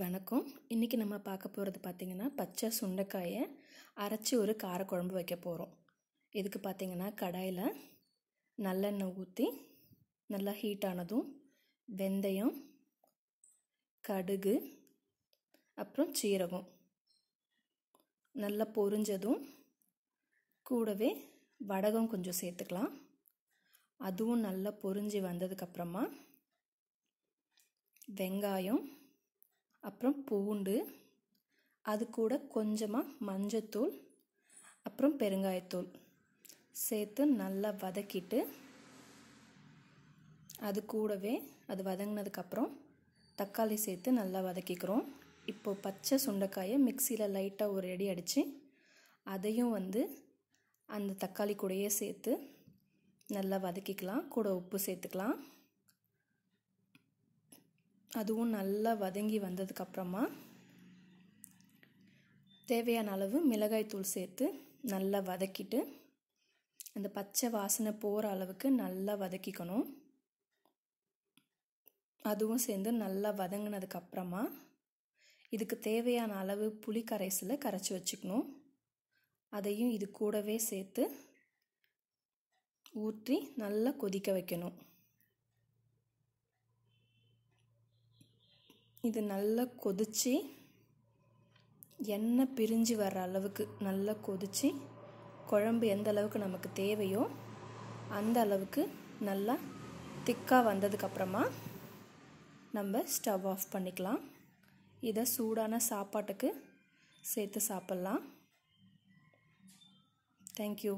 வணக்கம் இன்றைக்கி நம்ம பார்க்க போகிறது பார்த்திங்கன்னா பச்சை சுண்டைக்காயை அரைச்சி ஒரு காரக்குழம்பு வைக்க போகிறோம் இதுக்கு பார்த்திங்கன்னா கடாயில் நல்லெண்ணெய் ஊற்றி நல்லா ஹீட்டானதும் வெந்தயம் கடுகு அப்புறம் சீரகம் நல்லா பொரிஞ்சதும் கூடவே வடகம் கொஞ்சம் சேர்த்துக்கலாம் அதுவும் நல்லா பொரிஞ்சு வந்ததுக்கப்புறமா வெங்காயம் அப்புறம் பூண்டு அது கூட கொஞ்சமாக மஞ்சத்தூள் அப்புறம் பெருங்காயத்தூள் சேர்த்து நல்லா வதக்கிட்டு அது கூடவே அது வதங்கினதுக்கப்புறம் தக்காளி சேர்த்து நல்லா வதக்கிக்கிறோம் இப்போது பச்சை சுண்டைக்காயை மிக்சியில் லைட்டாக ஒரு அடி அடித்து அதையும் வந்து அந்த தக்காளி கூடையே சேர்த்து நல்லா வதக்கிக்கலாம் கூட உப்பு சேர்த்துக்கலாம் அதுவும் நல்லா வதங்கி வந்ததுக்கப்புறமா தேவையான அளவு மிளகாய்த்தூள் சேர்த்து நல்லா வதக்கிட்டு அந்த பச்சை வாசனை போகிற அளவுக்கு நல்லா வதக்கிக்கணும் அதுவும் சேர்ந்து நல்லா வதங்கினதுக்கப்புறமா இதுக்கு தேவையான அளவு புளி கரைசலை கரைச்சி வச்சுக்கணும் அதையும் இது கூடவே சேர்த்து ஊற்றி நல்லா கொதிக்க வைக்கணும் இது நல்லா கொதித்து எண்ணெய் பிரிஞ்சு வர்ற அளவுக்கு நல்லா கொதித்து குழம்பு எந்த அளவுக்கு நமக்கு தேவையோ அந்த அளவுக்கு நல்லா திக்காக வந்ததுக்கப்புறமா நம்ம ஸ்டவ் ஆஃப் பண்ணிக்கலாம் இதை சூடான சாப்பாட்டுக்கு சேர்த்து சாப்பிட்லாம் தேங்க்யூ